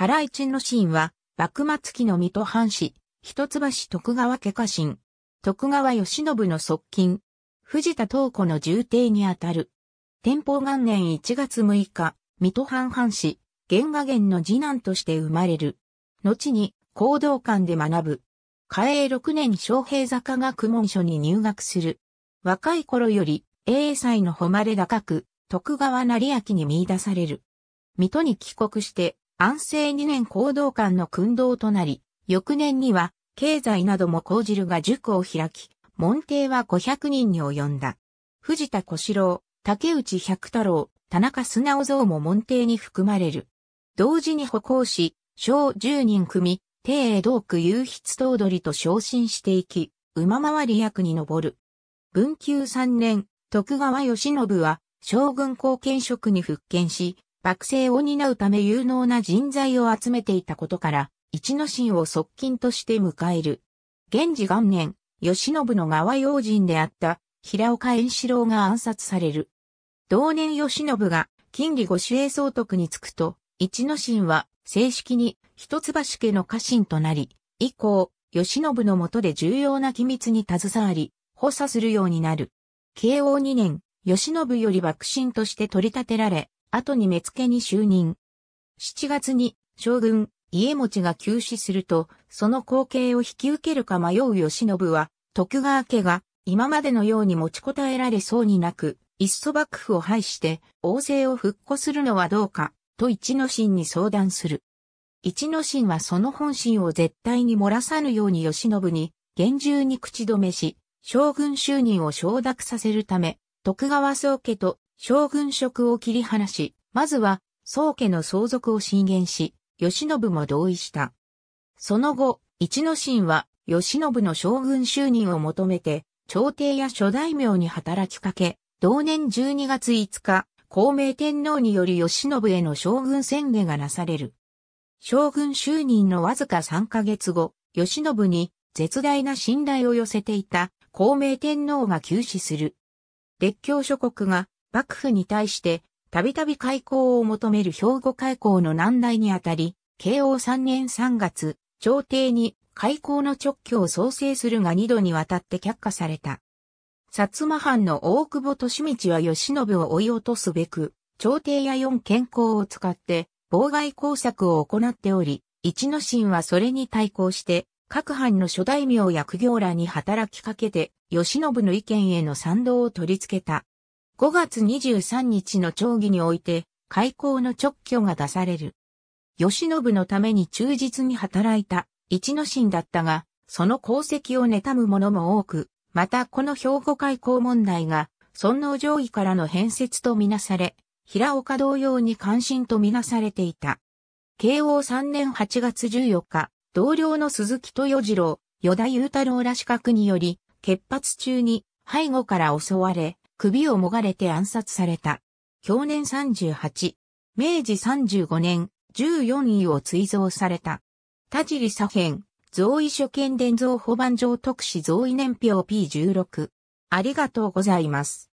原一ーンは、幕末期の水戸藩士、一橋徳川家家臣、徳川義信の側近、藤田東子の重邸にあたる。天保元年1月6日、水戸藩藩士、玄賀元の次男として生まれる。後に、行動館で学ぶ。嘉永6年昌平坂学問所に入学する。若い頃より、英才の誉れ高く、徳川成明に見出される。水戸に帰国して、安政2年行動官の訓導となり、翌年には経済なども講じるが塾を開き、門弟は500人に及んだ。藤田小四郎、竹内百太郎、田中素直像も門弟に含まれる。同時に歩行し、小10人組、帝へ道区有筆頭取と昇進していき、馬回り役に上る。文久3年、徳川慶信は将軍後見職に復権し、幕政を担うため有能な人材を集めていたことから、一之進を側近として迎える。源氏元年、慶喜の側用人であった平岡円四郎が暗殺される。同年慶喜が金利御主衛総督に就くと、一之進は正式に一橋家の家臣となり、以降、慶喜のもとで重要な機密に携わり、補佐するようになる。慶応2年、慶喜より幕臣として取り立てられ、後に目付に就任。7月に将軍、家持が急死すると、その後継を引き受けるか迷う吉信は、徳川家が今までのように持ちこたえられそうになく、いっそ幕府を廃して、王政を復古するのはどうか、と一之進に相談する。一之進はその本心を絶対に漏らさぬように吉信に、厳重に口止めし、将軍就任を承諾させるため、徳川宗家と将軍職を切り離し、まずは、宗家の相続を進言し、慶喜も同意した。その後、一之進は、慶喜の将軍就任を求めて、朝廷や諸大名に働きかけ、同年12月5日、孔明天皇により慶喜への将軍宣言がなされる。将軍就任のわずか3ヶ月後、慶喜に絶大な信頼を寄せていた孔明天皇が急死する。列強諸国が幕府に対して、たびたび開港を求める兵庫開港の難題にあたり、慶応3年3月、朝廷に開港の直挙を創生するが2度にわたって却下された。薩摩藩の大久保利道は吉信を追い落とすべく、朝廷や四健康を使って妨害工作を行っており、一之進はそれに対抗して、各藩の諸大名や苦行らに働きかけて、吉信の意見への賛同を取り付けた。5月23日の町議において、開校の直挙が出される。吉信のために忠実に働いた、一の神だったが、その功績を妬む者も多く、またこの兵庫開校問題が、尊皇上位からの変説とみなされ、平岡同様に関心とみなされていた。慶応3年8月14日、同僚の鈴木豊次郎、与田雄太郎ら資格により、血発中に背後から襲われ、首をもがれて暗殺された。去年38、明治35年、14位を追贈された。田尻左辺、贈位所見伝贈保番上特使贈位年表 P16。ありがとうございます。